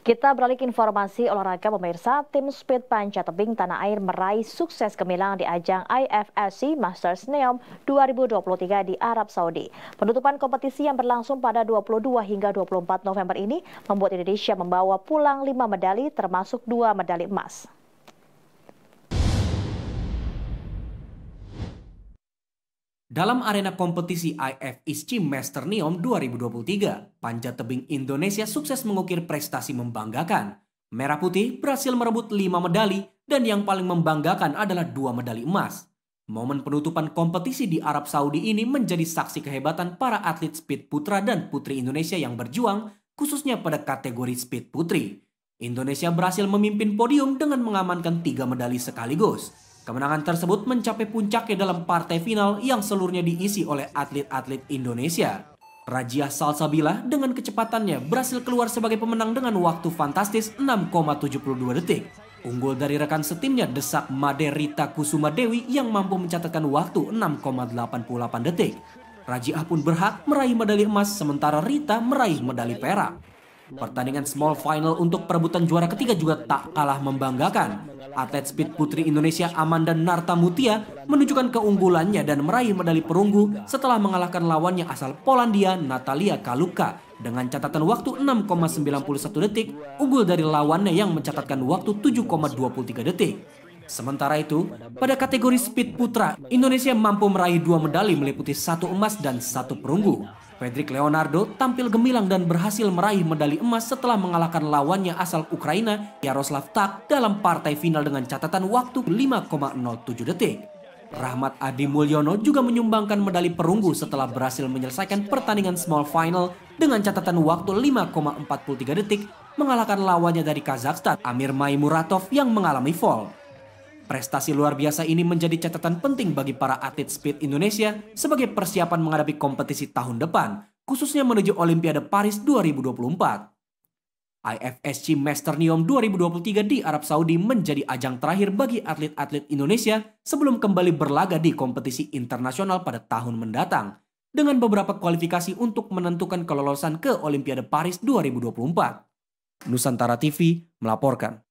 Kita beralih ke informasi olahraga pemirsa, tim speed panjat tebing tanah air meraih sukses gemilang di ajang IFSC Masters Neom 2023 di Arab Saudi. Penutupan kompetisi yang berlangsung pada 22 hingga 24 November ini membuat Indonesia membawa pulang 5 medali termasuk 2 medali emas. Dalam arena kompetisi IF ISCI Master Neom 2023, panjat tebing Indonesia sukses mengukir prestasi membanggakan. Merah Putih berhasil merebut 5 medali dan yang paling membanggakan adalah dua medali emas. Momen penutupan kompetisi di Arab Saudi ini menjadi saksi kehebatan para atlet speed putra dan putri Indonesia yang berjuang, khususnya pada kategori speed putri. Indonesia berhasil memimpin podium dengan mengamankan tiga medali sekaligus. Kemenangan tersebut mencapai puncaknya dalam partai final yang seluruhnya diisi oleh atlet-atlet Indonesia. Rajia Salsabila dengan kecepatannya berhasil keluar sebagai pemenang dengan waktu fantastis 6,72 detik. Unggul dari rekan setimnya desak Maderita Kusuma Dewi yang mampu mencatatkan waktu 6,88 detik. Rajiah pun berhak meraih medali emas sementara Rita meraih medali perak. Pertandingan small final untuk perebutan juara ketiga juga tak kalah membanggakan. Atlet speed putri Indonesia Amanda Narta Mutia menunjukkan keunggulannya dan meraih medali perunggu setelah mengalahkan lawannya asal Polandia Natalia Kaluka dengan catatan waktu 6,91 detik, unggul dari lawannya yang mencatatkan waktu 7,23 detik. Sementara itu, pada kategori speed putra, Indonesia mampu meraih dua medali meliputi satu emas dan satu perunggu. Fredrik Leonardo tampil gemilang dan berhasil meraih medali emas setelah mengalahkan lawannya asal Ukraina, Yaroslav Tak, dalam partai final dengan catatan waktu 5,07 detik. Rahmat Adi Mulyono juga menyumbangkan medali perunggu setelah berhasil menyelesaikan pertandingan small final dengan catatan waktu 5,43 detik mengalahkan lawannya dari Kazakhstan, Amir Maimuratov yang mengalami fall. Prestasi luar biasa ini menjadi catatan penting bagi para atlet speed Indonesia sebagai persiapan menghadapi kompetisi tahun depan, khususnya menuju Olimpiade Paris 2024. IFSC Master Niom 2023 di Arab Saudi menjadi ajang terakhir bagi atlet-atlet Indonesia sebelum kembali berlaga di kompetisi internasional pada tahun mendatang, dengan beberapa kualifikasi untuk menentukan kelolosan ke Olimpiade Paris 2024. Nusantara TV melaporkan.